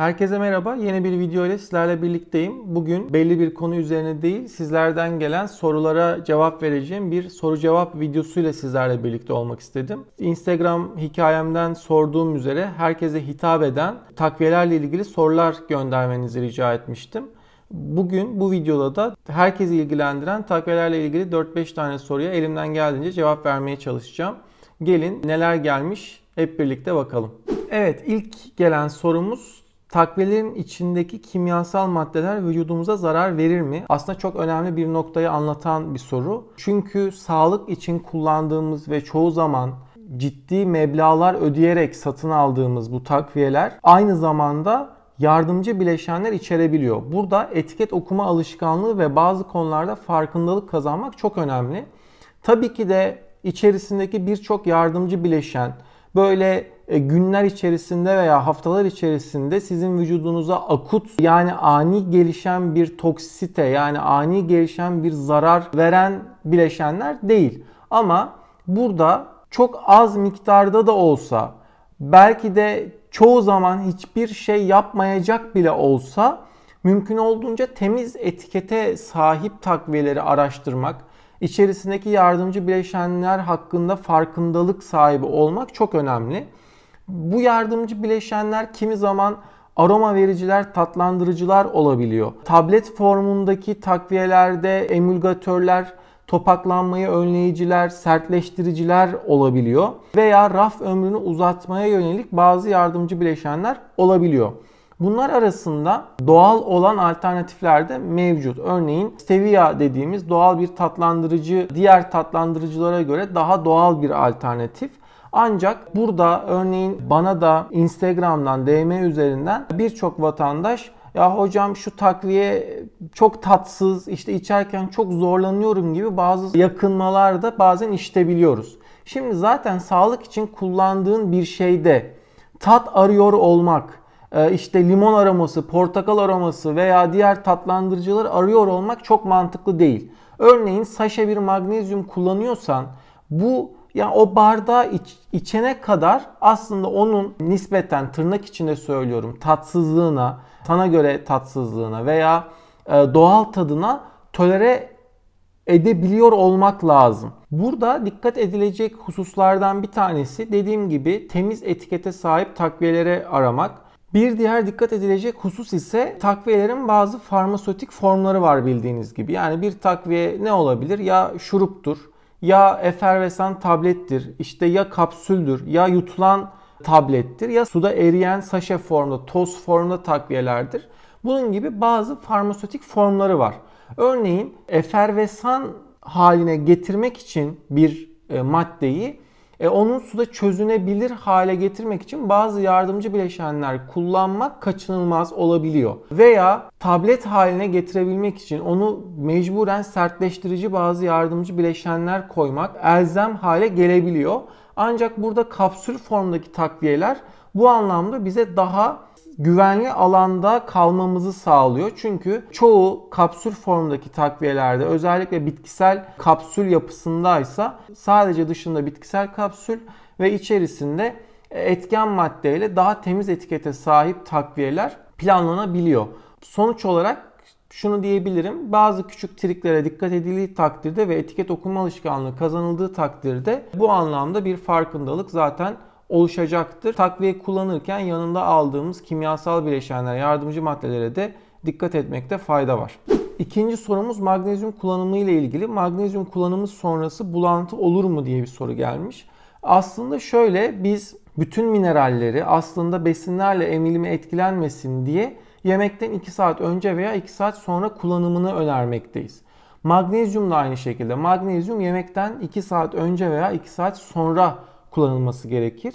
Herkese merhaba. Yeni bir video ile sizlerle birlikteyim. Bugün belli bir konu üzerine değil, sizlerden gelen sorulara cevap vereceğim bir soru cevap videosu ile sizlerle birlikte olmak istedim. Instagram hikayemden sorduğum üzere herkese hitap eden takviyelerle ilgili sorular göndermenizi rica etmiştim. Bugün bu videoda da herkesi ilgilendiren takviyelerle ilgili 4-5 tane soruya elimden geldiğince cevap vermeye çalışacağım. Gelin neler gelmiş hep birlikte bakalım. Evet ilk gelen sorumuz Takviyelerin içindeki kimyasal maddeler vücudumuza zarar verir mi? Aslında çok önemli bir noktayı anlatan bir soru. Çünkü sağlık için kullandığımız ve çoğu zaman ciddi meblalar ödeyerek satın aldığımız bu takviyeler aynı zamanda yardımcı bileşenler içerebiliyor. Burada etiket okuma alışkanlığı ve bazı konularda farkındalık kazanmak çok önemli. Tabii ki de içerisindeki birçok yardımcı bileşen böyle e, günler içerisinde veya haftalar içerisinde sizin vücudunuza akut yani ani gelişen bir toksite yani ani gelişen bir zarar veren bileşenler değil. Ama burada çok az miktarda da olsa belki de çoğu zaman hiçbir şey yapmayacak bile olsa mümkün olduğunca temiz etikete sahip takviyeleri araştırmak, içerisindeki yardımcı bileşenler hakkında farkındalık sahibi olmak çok önemli. Bu yardımcı bileşenler kimi zaman aroma vericiler, tatlandırıcılar olabiliyor. Tablet formundaki takviyelerde emulgatörler, topaklanmayı önleyiciler, sertleştiriciler olabiliyor veya raf ömrünü uzatmaya yönelik bazı yardımcı bileşenler olabiliyor. Bunlar arasında doğal olan alternatifler de mevcut. Örneğin stevia dediğimiz doğal bir tatlandırıcı diğer tatlandırıcılara göre daha doğal bir alternatif. Ancak burada örneğin bana da Instagram'dan DM üzerinden birçok vatandaş ya hocam şu takviye çok tatsız işte içerken çok zorlanıyorum gibi bazı yakınmalar da bazen işitebiliyoruz. Şimdi zaten sağlık için kullandığın bir şeyde tat arıyor olmak, e, işte limon aroması, portakal aroması veya diğer tatlandırıcılar arıyor olmak çok mantıklı değil. Örneğin saşe bir magnezyum kullanıyorsan bu yani o bardağı iç, içene kadar aslında onun nispeten tırnak içinde söylüyorum tatsızlığına, sana göre tatsızlığına veya e, doğal tadına tolere edebiliyor olmak lazım. Burada dikkat edilecek hususlardan bir tanesi dediğim gibi temiz etikete sahip takviyelere aramak. Bir diğer dikkat edilecek husus ise takviyelerin bazı farmasötik formları var bildiğiniz gibi. Yani bir takviye ne olabilir? Ya şuruptur, ya efervesan tablettir, işte ya kapsüldür, ya yutulan tablettir, ya suda eriyen saşe formda, toz formda takviyelerdir. Bunun gibi bazı farmasötik formları var. Örneğin efervesan haline getirmek için bir e, maddeyi e, onun suda çözünebilir hale getirmek için bazı yardımcı bileşenler kullanmak kaçınılmaz olabiliyor. Veya tablet haline getirebilmek için onu mecburen sertleştirici bazı yardımcı bileşenler koymak elzem hale gelebiliyor. Ancak burada kapsül formdaki takviyeler bu anlamda bize daha güvenli alanda kalmamızı sağlıyor. Çünkü çoğu kapsül formdaki takviyelerde özellikle bitkisel kapsül yapısındaysa sadece dışında bitkisel kapsül ve içerisinde etken maddeyle daha temiz etikete sahip takviyeler planlanabiliyor. Sonuç olarak şunu diyebilirim. Bazı küçük triklere dikkat edildiği takdirde ve etiket okuma alışkanlığı kazanıldığı takdirde bu anlamda bir farkındalık zaten oluşacaktır. Takviye kullanırken yanında aldığımız kimyasal bileşenler, yardımcı maddelere de dikkat etmekte fayda var. İkinci sorumuz magnezyum kullanımı ile ilgili. Magnezyum kullanımı sonrası bulantı olur mu diye bir soru gelmiş. Aslında şöyle biz bütün mineralleri aslında besinlerle emilimi etkilenmesin diye yemekten 2 saat önce veya 2 saat sonra kullanımını önermekteyiz. Magnezyum da aynı şekilde. Magnezyum yemekten 2 saat önce veya 2 saat sonra kullanılması gerekir.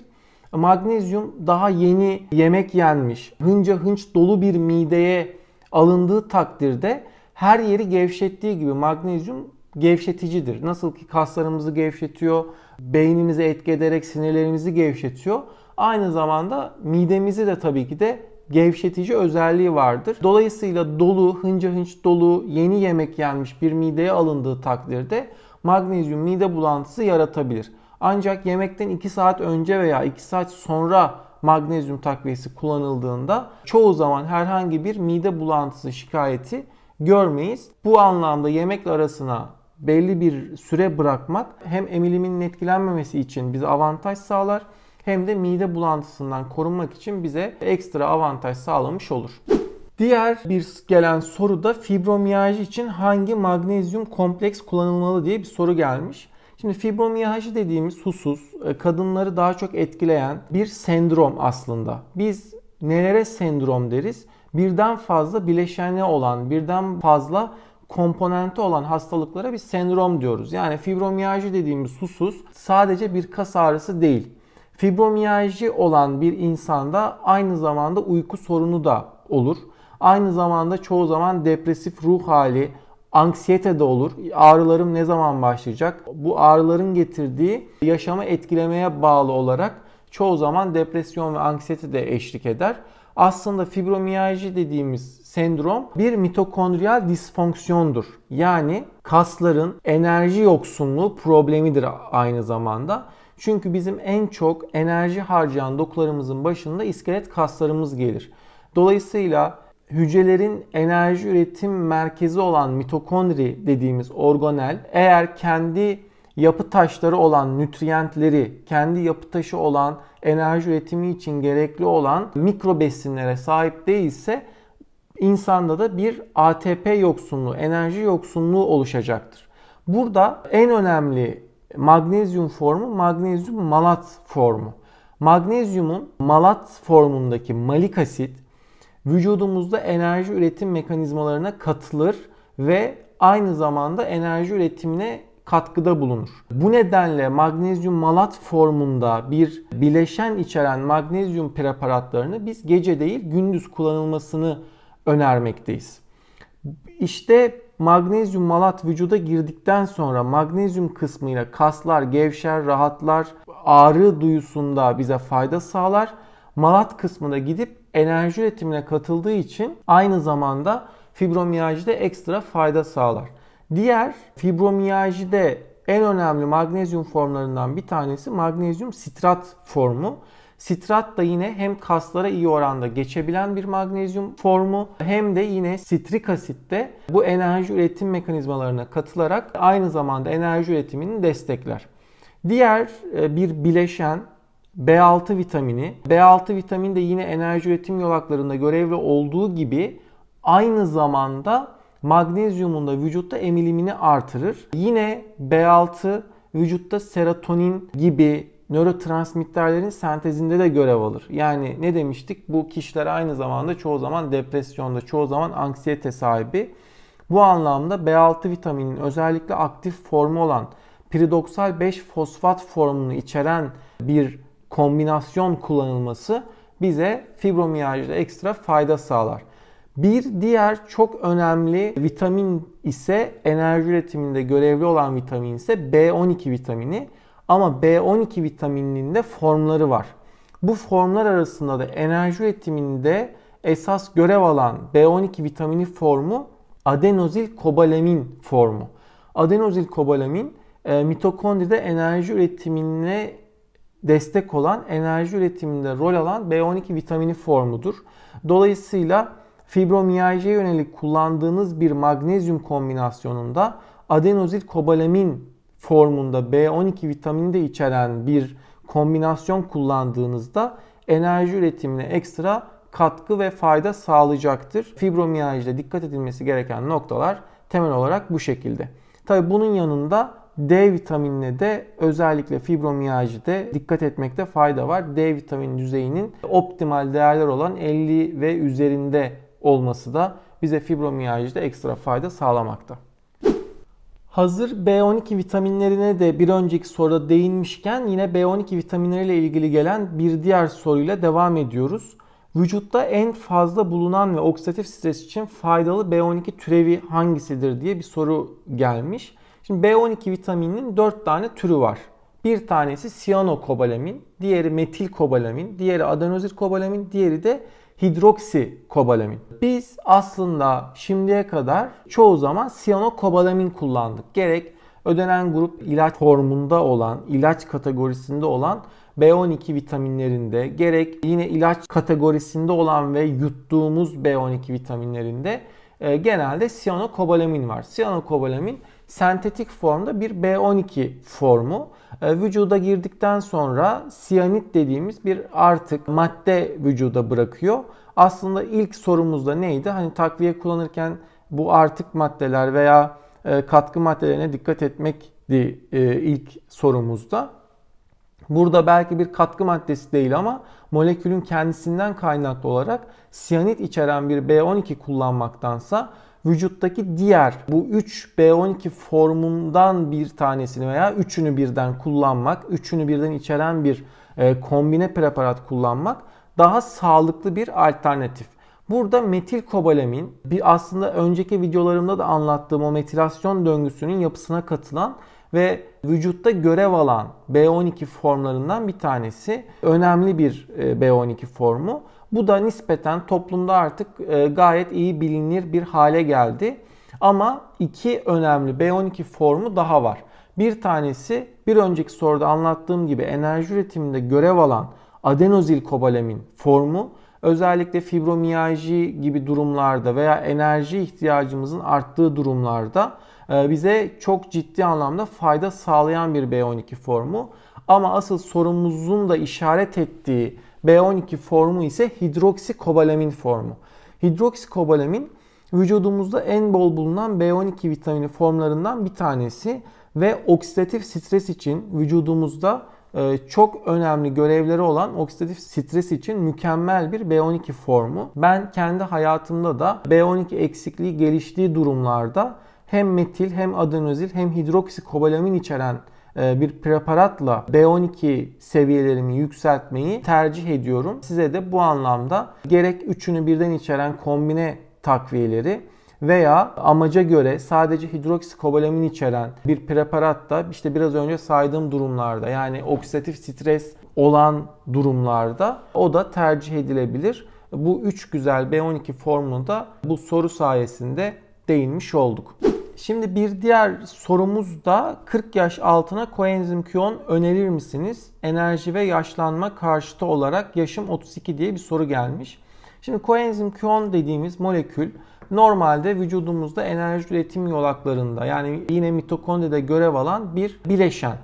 Magnezyum daha yeni yemek yenmiş, hınca hınç dolu bir mideye alındığı takdirde her yeri gevşettiği gibi magnezyum gevşeticidir. Nasıl ki kaslarımızı gevşetiyor, beynimizi etki ederek sinirlerimizi gevşetiyor. Aynı zamanda midemizi de tabii ki de gevşetici özelliği vardır. Dolayısıyla dolu, hınca hınç dolu, yeni yemek yenmiş bir mideye alındığı takdirde magnezyum mide bulantısı yaratabilir. Ancak yemekten 2 saat önce veya 2 saat sonra magnezyum takviyesi kullanıldığında çoğu zaman herhangi bir mide bulantısı şikayeti görmeyiz. Bu anlamda yemekle arasına belli bir süre bırakmak hem emiliminin etkilenmemesi için bize avantaj sağlar hem de mide bulantısından korunmak için bize ekstra avantaj sağlamış olur. Diğer bir gelen soru da fibromiyaj için hangi magnezyum kompleks kullanılmalı diye bir soru gelmiş. Şimdi fibromiyajı dediğimiz husus e, kadınları daha çok etkileyen bir sendrom aslında. Biz nelere sendrom deriz? Birden fazla bileşeni olan, birden fazla komponenti olan hastalıklara bir sendrom diyoruz. Yani fibromiyajı dediğimiz husus sadece bir kas ağrısı değil. Fibromiyajı olan bir insanda aynı zamanda uyku sorunu da olur. Aynı zamanda çoğu zaman depresif ruh hali, Anksiyete de olur. Ağrılarım ne zaman başlayacak? Bu ağrıların getirdiği yaşamı etkilemeye bağlı olarak çoğu zaman depresyon ve anksiyete de eşlik eder. Aslında fibromiyalji dediğimiz sendrom bir mitokondriyal disfonksiyondur. Yani kasların enerji yoksunluğu problemidir aynı zamanda. Çünkü bizim en çok enerji harcayan dokularımızın başında iskelet kaslarımız gelir. Dolayısıyla hücrelerin enerji üretim merkezi olan mitokondri dediğimiz organel eğer kendi yapı taşları olan nutriyentleri, kendi yapı taşı olan enerji üretimi için gerekli olan mikro besinlere sahip değilse insanda da bir ATP yoksunluğu, enerji yoksunluğu oluşacaktır. Burada en önemli magnezyum formu magnezyum malat formu. Magnezyumun malat formundaki malik asit vücudumuzda enerji üretim mekanizmalarına katılır ve aynı zamanda enerji üretimine katkıda bulunur. Bu nedenle magnezyum malat formunda bir bileşen içeren magnezyum preparatlarını biz gece değil gündüz kullanılmasını önermekteyiz. İşte magnezyum malat vücuda girdikten sonra magnezyum kısmıyla kaslar gevşer, rahatlar, ağrı duyusunda bize fayda sağlar. Malat kısmına gidip enerji üretimine katıldığı için aynı zamanda fibromiyajide ekstra fayda sağlar. Diğer fibromiyajide en önemli magnezyum formlarından bir tanesi magnezyum sitrat formu. Sitrat da yine hem kaslara iyi oranda geçebilen bir magnezyum formu hem de yine sitrik asitte bu enerji üretim mekanizmalarına katılarak aynı zamanda enerji üretimini destekler. Diğer e, bir bileşen B6 vitamini. B6 vitamini de yine enerji üretim yolaklarında görevli olduğu gibi aynı zamanda magnezyumun da vücutta emilimini artırır. Yine B6 vücutta serotonin gibi nörotransmitterlerin sentezinde de görev alır. Yani ne demiştik? Bu kişiler aynı zamanda çoğu zaman depresyonda, çoğu zaman anksiyete sahibi. Bu anlamda B6 vitamininin özellikle aktif formu olan piridoksal 5 fosfat formunu içeren bir kombinasyon kullanılması bize fibromiyajda ekstra fayda sağlar. Bir diğer çok önemli vitamin ise enerji üretiminde görevli olan vitamin ise B12 vitamini. Ama B12 vitamininin de formları var. Bu formlar arasında da enerji üretiminde esas görev alan B12 vitamini formu adenozil kobalamin formu. Adenozil kobalamin e, mitokondride enerji üretimine destek olan, enerji üretiminde rol alan B12 vitamini formudur. Dolayısıyla fibromiyaljiye yönelik kullandığınız bir magnezyum kombinasyonunda adenozil kobalamin formunda B12 vitamini de içeren bir kombinasyon kullandığınızda enerji üretimine ekstra katkı ve fayda sağlayacaktır. Fibromiyajda dikkat edilmesi gereken noktalar temel olarak bu şekilde. Tabi bunun yanında D vitaminine de özellikle fibromiyajide dikkat etmekte fayda var. D vitamin düzeyinin optimal değerler olan 50 ve üzerinde olması da bize fibromiyajide ekstra fayda sağlamakta. Hazır B12 vitaminlerine de bir önceki soruda değinmişken yine B12 vitaminleriyle ilgili gelen bir diğer soruyla devam ediyoruz. Vücutta en fazla bulunan ve oksidatif stres için faydalı B12 türevi hangisidir diye bir soru gelmiş. Şimdi B12 vitamininin 4 tane türü var. Bir tanesi siyanokobalamin, diğeri metilkobalamin, diğeri adenozirkobalamin, diğeri de hidroksi kobalamin. Biz aslında şimdiye kadar çoğu zaman siyanokobalamin kullandık. Gerek ödenen grup ilaç formunda olan, ilaç kategorisinde olan B12 vitaminlerinde, gerek yine ilaç kategorisinde olan ve yuttuğumuz B12 vitaminlerinde e, genelde siyanokobalamin var. Siyanokobalamin sentetik formda bir B12 formu. E, vücuda girdikten sonra siyanit dediğimiz bir artık madde vücuda bırakıyor. Aslında ilk sorumuzda neydi? Hani takviye kullanırken bu artık maddeler veya e, katkı maddelerine dikkat etmekti e, ilk sorumuzda. Burada belki bir katkı maddesi değil ama molekülün kendisinden kaynaklı olarak siyanit içeren bir B12 kullanmaktansa vücuttaki diğer bu 3 B12 formundan bir tanesini veya üçünü birden kullanmak, üçünü birden içeren bir e, kombine preparat kullanmak daha sağlıklı bir alternatif. Burada metil kobalamin bir aslında önceki videolarımda da anlattığım o metilasyon döngüsünün yapısına katılan ve vücutta görev alan B12 formlarından bir tanesi. Önemli bir e, B12 formu. Bu da nispeten toplumda artık e, gayet iyi bilinir bir hale geldi. Ama iki önemli B12 formu daha var. Bir tanesi bir önceki soruda anlattığım gibi enerji üretiminde görev alan adenozil kobalamin formu özellikle fibromiyalji gibi durumlarda veya enerji ihtiyacımızın arttığı durumlarda e, bize çok ciddi anlamda fayda sağlayan bir B12 formu. Ama asıl sorumuzun da işaret ettiği B12 formu ise hidroksikobalamin formu. Hidroksikobalamin vücudumuzda en bol bulunan B12 vitamini formlarından bir tanesi ve oksidatif stres için vücudumuzda e, çok önemli görevleri olan oksidatif stres için mükemmel bir B12 formu. Ben kendi hayatımda da B12 eksikliği geliştiği durumlarda hem metil hem adenozil hem hidroksikobalamin içeren e, bir preparatla B12 seviyelerimi yükseltmeyi tercih ediyorum. Size de bu anlamda gerek üçünü birden içeren kombine takviyeleri veya amaca göre sadece hidroksikobalamin içeren bir preparat da işte biraz önce saydığım durumlarda yani oksidatif stres olan durumlarda o da tercih edilebilir. Bu üç güzel B12 formunu da bu soru sayesinde değinmiş olduk. Şimdi bir diğer sorumuz da 40 yaş altına koenzim Q10 önerir misiniz? Enerji ve yaşlanma karşıtı olarak yaşım 32 diye bir soru gelmiş. Şimdi koenzim Q10 dediğimiz molekül normalde vücudumuzda enerji üretim yolaklarında yani yine mitokondride görev alan bir bileşen.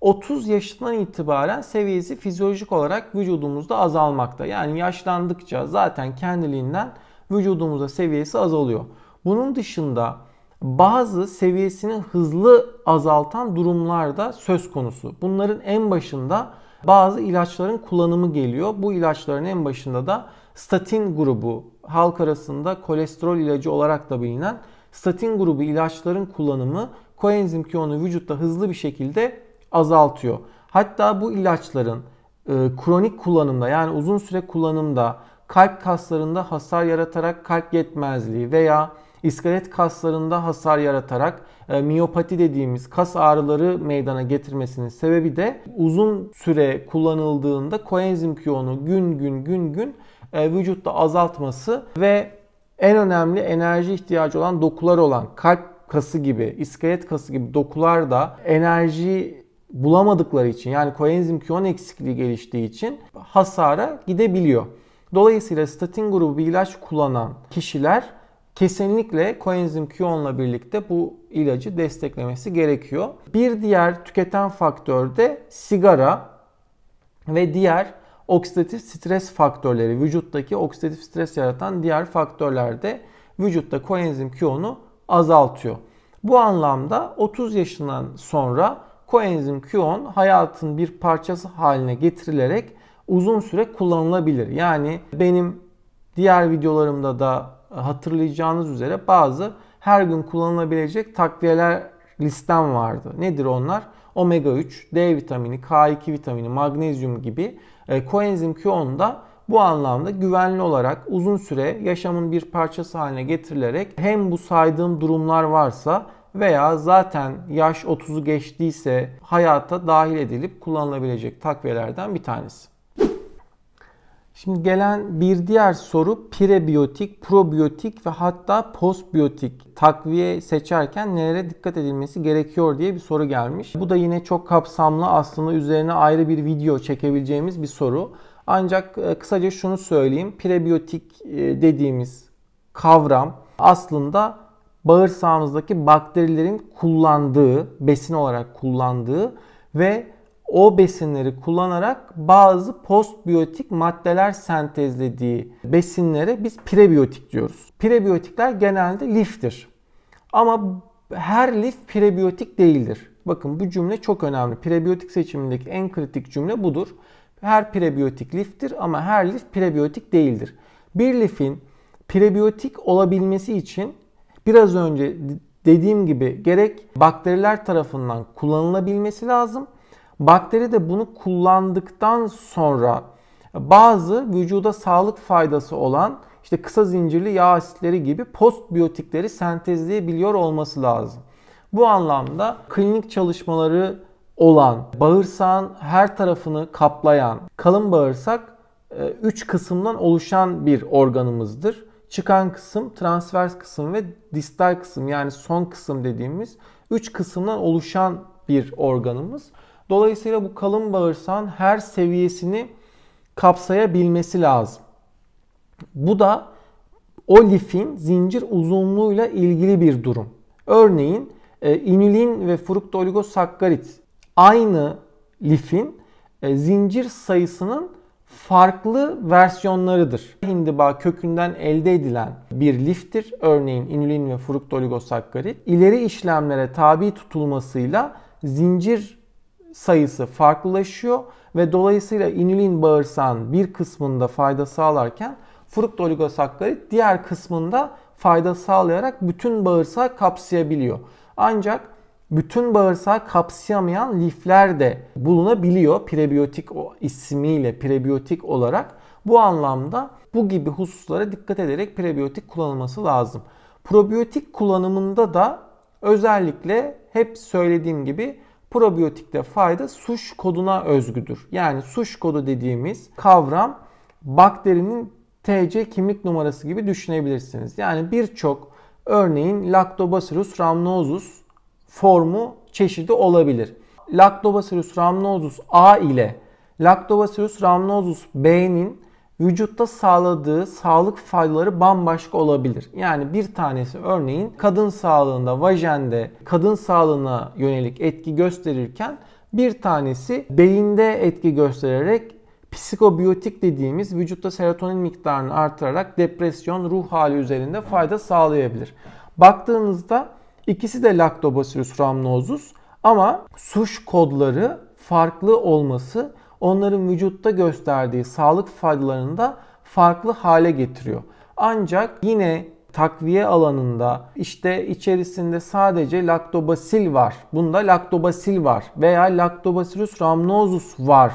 30 yaşından itibaren seviyesi fizyolojik olarak vücudumuzda azalmakta. Yani yaşlandıkça zaten kendiliğinden vücudumuzda seviyesi azalıyor. Bunun dışında bazı seviyesini hızlı azaltan durumlar da söz konusu. Bunların en başında bazı ilaçların kullanımı geliyor. Bu ilaçların en başında da statin grubu halk arasında kolesterol ilacı olarak da bilinen statin grubu ilaçların kullanımı koenzim Q10'u vücutta hızlı bir şekilde azaltıyor. Hatta bu ilaçların e, kronik kullanımda yani uzun süre kullanımda kalp kaslarında hasar yaratarak kalp yetmezliği veya iskelet kaslarında hasar yaratarak e, miyopati dediğimiz kas ağrıları meydana getirmesinin sebebi de uzun süre kullanıldığında koenzim Q10'u gün gün gün gün e, vücutta azaltması ve en önemli enerji ihtiyacı olan dokular olan kalp kası gibi, iskelet kası gibi dokular da enerji bulamadıkları için yani koenzim Q10 eksikliği geliştiği için hasara gidebiliyor. Dolayısıyla statin grubu bir ilaç kullanan kişiler kesinlikle koenzim q 10 ile birlikte bu ilacı desteklemesi gerekiyor. Bir diğer tüketen faktör de sigara ve diğer oksidatif stres faktörleri, vücuttaki oksidatif stres yaratan diğer faktörler de vücutta koenzim Q10'u azaltıyor. Bu anlamda 30 yaşından sonra koenzim Q10 hayatın bir parçası haline getirilerek uzun süre kullanılabilir. Yani benim diğer videolarımda da hatırlayacağınız üzere bazı her gün kullanılabilecek takviyeler listem vardı. Nedir onlar? Omega 3, D vitamini, K2 vitamini, magnezyum gibi e, koenzim Q10'da bu anlamda güvenli olarak uzun süre yaşamın bir parçası haline getirilerek hem bu saydığım durumlar varsa veya zaten yaş 30'u geçtiyse hayata dahil edilip kullanılabilecek takviyelerden bir tanesi. Şimdi gelen bir diğer soru prebiyotik, probiyotik ve hatta postbiyotik takviye seçerken nelere dikkat edilmesi gerekiyor diye bir soru gelmiş. Bu da yine çok kapsamlı aslında üzerine ayrı bir video çekebileceğimiz bir soru. Ancak e, kısaca şunu söyleyeyim. Prebiyotik e, dediğimiz kavram aslında bağırsağımızdaki bakterilerin kullandığı, besin olarak kullandığı ve o besinleri kullanarak bazı postbiyotik maddeler sentezlediği besinlere biz prebiyotik diyoruz. Prebiyotikler genelde liftir. Ama her lif prebiyotik değildir. Bakın bu cümle çok önemli. Prebiyotik seçimindeki en kritik cümle budur. Her prebiyotik liftir ama her lif prebiyotik değildir. Bir lifin prebiyotik olabilmesi için biraz önce dediğim gibi gerek bakteriler tarafından kullanılabilmesi lazım Bakteri de bunu kullandıktan sonra bazı vücuda sağlık faydası olan işte kısa zincirli yağ asitleri gibi postbiyotikleri sentezleyebiliyor olması lazım. Bu anlamda klinik çalışmaları olan bağırsağın her tarafını kaplayan kalın bağırsak 3 e, kısımdan oluşan bir organımızdır. Çıkan kısım, transvers kısım ve distal kısım yani son kısım dediğimiz 3 kısımdan oluşan bir organımız. Dolayısıyla bu kalın bağırsağın her seviyesini kapsayabilmesi lazım. Bu da o lifin zincir uzunluğuyla ilgili bir durum. Örneğin e, inülin ve fruktooligosakkarit aynı lifin e, zincir sayısının farklı versiyonlarıdır. Hindiba kökünden elde edilen bir liftir. Örneğin inülin ve fruktooligosakkarit ileri işlemlere tabi tutulmasıyla zincir sayısı farklılaşıyor ve dolayısıyla inülin bağırsağın bir kısmında fayda sağlarken fruktooligosakkarit diğer kısmında fayda sağlayarak bütün bağırsağı kapsayabiliyor. Ancak bütün bağırsağı kapsayamayan lifler de bulunabiliyor prebiyotik ismiyle prebiyotik olarak. Bu anlamda bu gibi hususlara dikkat ederek prebiyotik kullanılması lazım. Probiyotik kullanımında da özellikle hep söylediğim gibi probiyotikte fayda suş koduna özgüdür. Yani suş kodu dediğimiz kavram bakterinin TC kimlik numarası gibi düşünebilirsiniz. Yani birçok örneğin Lactobacillus rhamnosus formu çeşidi olabilir. Lactobacillus rhamnosus A ile Lactobacillus rhamnosus B'nin vücutta sağladığı sağlık faydaları bambaşka olabilir. Yani bir tanesi örneğin kadın sağlığında vajende kadın sağlığına yönelik etki gösterirken bir tanesi beyinde etki göstererek psikobiyotik dediğimiz vücutta serotonin miktarını artırarak depresyon, ruh hali üzerinde fayda sağlayabilir. Baktığınızda ikisi de Lactobacillus rhamnosus ama suç kodları farklı olması onların vücutta gösterdiği sağlık faydalarını da farklı hale getiriyor. Ancak yine takviye alanında işte içerisinde sadece laktobasil var. Bunda laktobasil var veya Lactobacillus rhamnosus var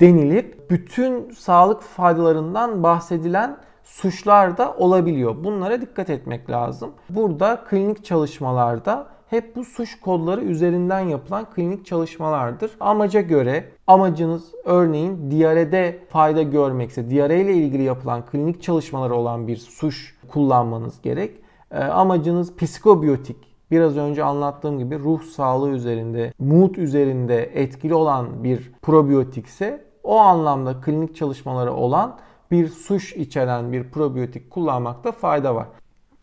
denilip bütün sağlık faydalarından bahsedilen suçlar da olabiliyor. Bunlara dikkat etmek lazım. Burada klinik çalışmalarda hep bu suç kodları üzerinden yapılan klinik çalışmalardır. Amaca göre amacınız örneğin diyarede fayda görmekse, diyareyle ilgili yapılan klinik çalışmaları olan bir suç kullanmanız gerek. Ee, amacınız psikobiyotik biraz önce anlattığım gibi ruh sağlığı üzerinde, mood üzerinde etkili olan bir probiyotikse o anlamda klinik çalışmaları olan bir suş içeren bir probiyotik kullanmakta fayda var.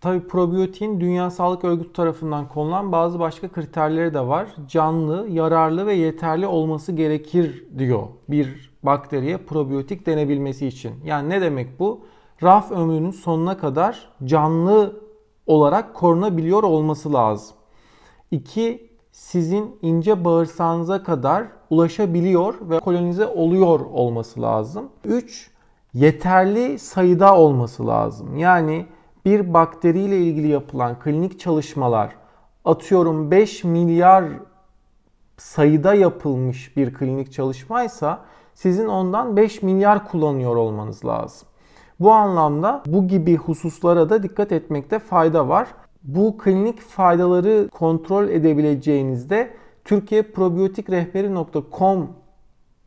Tabi probiyotin Dünya Sağlık Örgütü tarafından konulan bazı başka kriterleri de var. Canlı, yararlı ve yeterli olması gerekir diyor bir bakteriye probiyotik denebilmesi için. Yani ne demek bu? Raf ömrünün sonuna kadar canlı olarak korunabiliyor olması lazım. 2. Sizin ince bağırsağınıza kadar ulaşabiliyor ve kolonize oluyor olması lazım. 3. Yeterli sayıda olması lazım. Yani bir bakteriyle ilgili yapılan klinik çalışmalar atıyorum 5 milyar sayıda yapılmış bir klinik çalışmaysa sizin ondan 5 milyar kullanıyor olmanız lazım. Bu anlamda bu gibi hususlara da dikkat etmekte fayda var. Bu klinik faydaları kontrol edebileceğinizde Türkiye Rehberi.com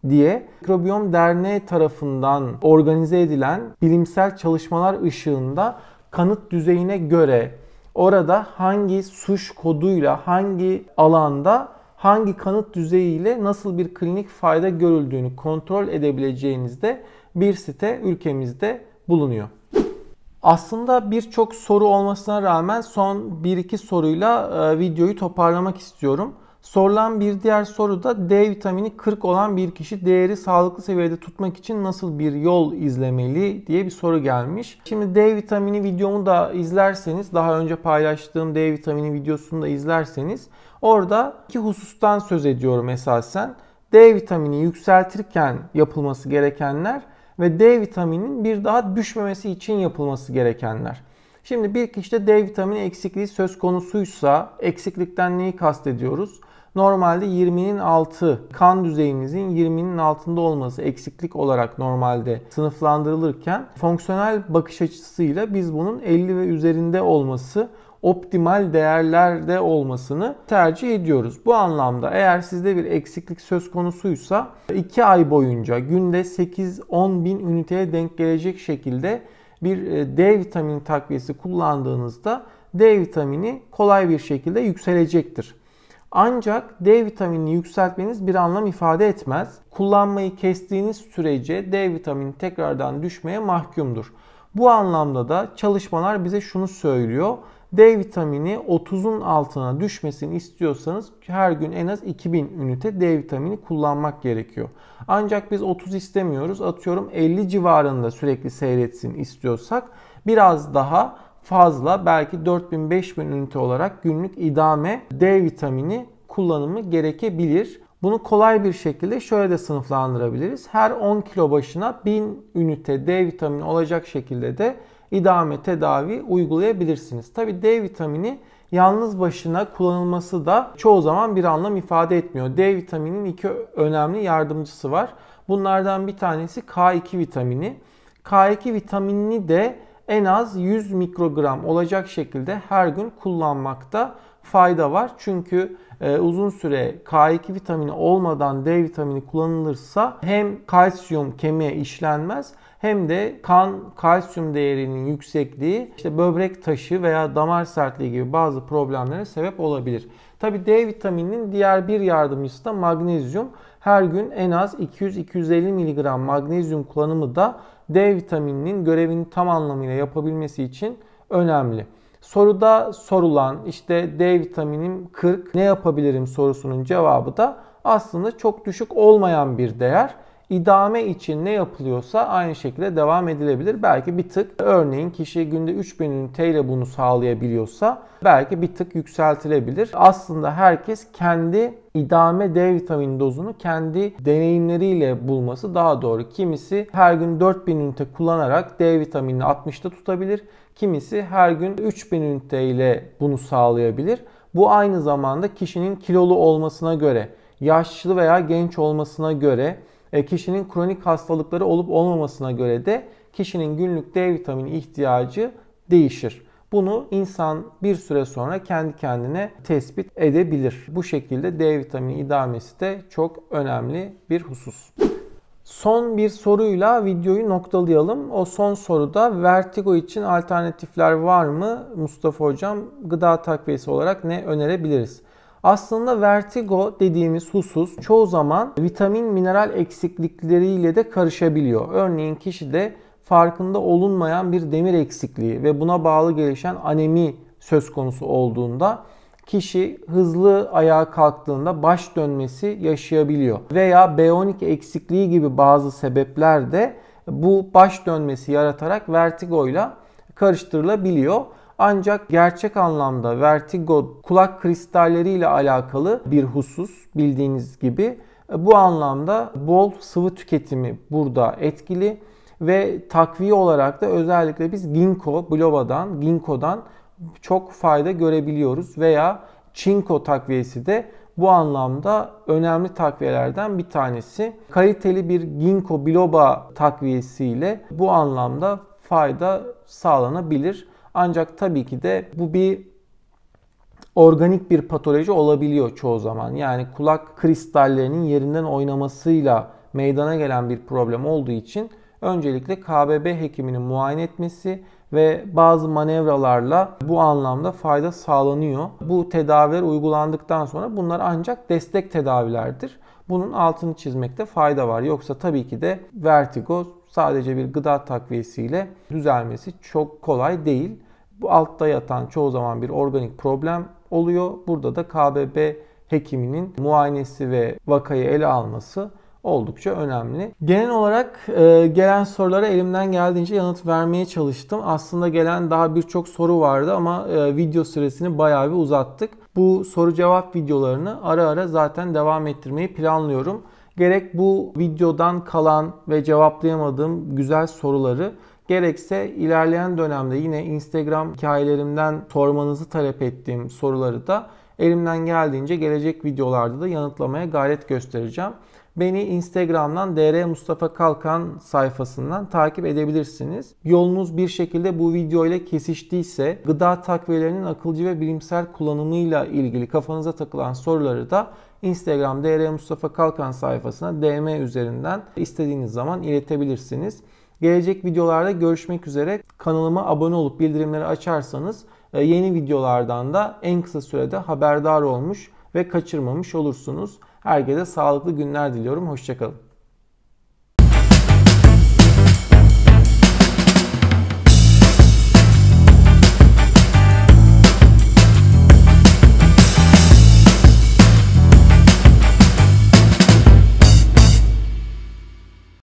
diye Mikrobiyom Derneği tarafından organize edilen bilimsel çalışmalar ışığında kanıt düzeyine göre orada hangi suç koduyla hangi alanda hangi kanıt düzeyiyle nasıl bir klinik fayda görüldüğünü kontrol edebileceğinizde bir site ülkemizde bulunuyor. Aslında birçok soru olmasına rağmen son 1-2 soruyla e, videoyu toparlamak istiyorum. Sorulan bir diğer soru da D vitamini 40 olan bir kişi değeri sağlıklı seviyede tutmak için nasıl bir yol izlemeli diye bir soru gelmiş. Şimdi D vitamini videomu da izlerseniz daha önce paylaştığım D vitamini videosunu da izlerseniz orada iki husustan söz ediyorum esasen. D vitamini yükseltirken yapılması gerekenler ve D vitaminin bir daha düşmemesi için yapılması gerekenler. Şimdi bir kişide D vitamini eksikliği söz konusuysa eksiklikten neyi kastediyoruz? Normalde 20'nin altı kan düzeyimizin 20'nin altında olması eksiklik olarak normalde sınıflandırılırken fonksiyonel bakış açısıyla biz bunun 50 ve üzerinde olması optimal değerlerde olmasını tercih ediyoruz. Bu anlamda eğer sizde bir eksiklik söz konusuysa 2 ay boyunca günde 8-10 bin üniteye denk gelecek şekilde bir e, D vitamini takviyesi kullandığınızda D vitamini kolay bir şekilde yükselecektir. Ancak D vitaminini yükseltmeniz bir anlam ifade etmez. Kullanmayı kestiğiniz sürece D vitamini tekrardan düşmeye mahkumdur. Bu anlamda da çalışmalar bize şunu söylüyor. D vitamini 30'un altına düşmesini istiyorsanız her gün en az 2000 ünite D vitamini kullanmak gerekiyor. Ancak biz 30 istemiyoruz. Atıyorum 50 civarında sürekli seyretsin istiyorsak biraz daha fazla belki 4000-5000 ünite olarak günlük idame D vitamini kullanımı gerekebilir. Bunu kolay bir şekilde şöyle de sınıflandırabiliriz. Her 10 kilo başına 1000 ünite D vitamini olacak şekilde de idame tedavi uygulayabilirsiniz. Tabi D vitamini yalnız başına kullanılması da çoğu zaman bir anlam ifade etmiyor. D vitamini'nin iki önemli yardımcısı var. Bunlardan bir tanesi K2 vitamini. K2 vitaminini de en az 100 mikrogram olacak şekilde her gün kullanmakta fayda var. Çünkü e, uzun süre K2 vitamini olmadan D vitamini kullanılırsa hem kalsiyum kemiğe işlenmez hem de kan kalsiyum değerinin yüksekliği işte böbrek taşı veya damar sertliği gibi bazı problemlere sebep olabilir. Tabi D vitamininin diğer bir yardımcısı da magnezyum. Her gün en az 200-250 mg magnezyum kullanımı da D vitamininin görevini tam anlamıyla yapabilmesi için önemli. Soruda sorulan işte D vitaminim 40 ne yapabilirim sorusunun cevabı da aslında çok düşük olmayan bir değer idame için ne yapılıyorsa aynı şekilde devam edilebilir. Belki bir tık örneğin kişi günde 3000 TL bunu sağlayabiliyorsa belki bir tık yükseltilebilir. Aslında herkes kendi idame D vitamini dozunu kendi deneyimleriyle bulması daha doğru. Kimisi her gün 4000 ünite kullanarak D vitaminini 60'ta tutabilir. Kimisi her gün 3000 ünite ile bunu sağlayabilir. Bu aynı zamanda kişinin kilolu olmasına göre, yaşlı veya genç olmasına göre e, kişinin kronik hastalıkları olup olmamasına göre de kişinin günlük D vitamini ihtiyacı değişir. Bunu insan bir süre sonra kendi kendine tespit edebilir. Bu şekilde D vitamini idamesi de çok önemli bir husus. Son bir soruyla videoyu noktalayalım. O son soruda vertigo için alternatifler var mı? Mustafa Hocam gıda takviyesi olarak ne önerebiliriz? Aslında vertigo dediğimiz husus çoğu zaman vitamin mineral eksiklikleriyle de karışabiliyor. Örneğin kişide farkında olunmayan bir demir eksikliği ve buna bağlı gelişen anemi söz konusu olduğunda kişi hızlı ayağa kalktığında baş dönmesi yaşayabiliyor. Veya B12 eksikliği gibi bazı sebepler de bu baş dönmesi yaratarak vertigoyla karıştırılabiliyor. Ancak gerçek anlamda vertigo kulak kristalleri ile alakalı bir husus bildiğiniz gibi. Bu anlamda bol sıvı tüketimi burada etkili ve takviye olarak da özellikle biz ginkgo biloba'dan, ginkgo'dan çok fayda görebiliyoruz veya çinko takviyesi de bu anlamda önemli takviyelerden bir tanesi. Kaliteli bir ginkgo biloba takviyesiyle bu anlamda fayda sağlanabilir. Ancak tabii ki de bu bir organik bir patoloji olabiliyor çoğu zaman. Yani kulak kristallerinin yerinden oynamasıyla meydana gelen bir problem olduğu için öncelikle KBB hekiminin muayene etmesi ve bazı manevralarla bu anlamda fayda sağlanıyor. Bu tedaviler uygulandıktan sonra bunlar ancak destek tedavilerdir. Bunun altını çizmekte fayda var. Yoksa tabii ki de vertigo sadece bir gıda takviyesiyle düzelmesi çok kolay değil. Bu altta yatan çoğu zaman bir organik problem oluyor. Burada da KBB hekiminin muayenesi ve vakayı ele alması oldukça önemli. Genel olarak e, gelen sorulara elimden geldiğince yanıt vermeye çalıştım. Aslında gelen daha birçok soru vardı ama e, video süresini bayağı bir uzattık. Bu soru cevap videolarını ara ara zaten devam ettirmeyi planlıyorum. Gerek bu videodan kalan ve cevaplayamadığım güzel soruları Gerekse ilerleyen dönemde yine Instagram hikayelerimden sormanızı talep ettiğim soruları da elimden geldiğince gelecek videolarda da yanıtlamaya gayret göstereceğim. Beni Instagram'dan DR Mustafa Kalkan sayfasından takip edebilirsiniz. Yolunuz bir şekilde bu video ile kesiştiyse gıda takviyelerinin akılcı ve bilimsel kullanımıyla ilgili kafanıza takılan soruları da Instagram DR Mustafa Kalkan sayfasına DM üzerinden istediğiniz zaman iletebilirsiniz. Gelecek videolarda görüşmek üzere. Kanalıma abone olup bildirimleri açarsanız e, yeni videolardan da en kısa sürede haberdar olmuş ve kaçırmamış olursunuz. Herkese sağlıklı günler diliyorum. Hoşçakalın.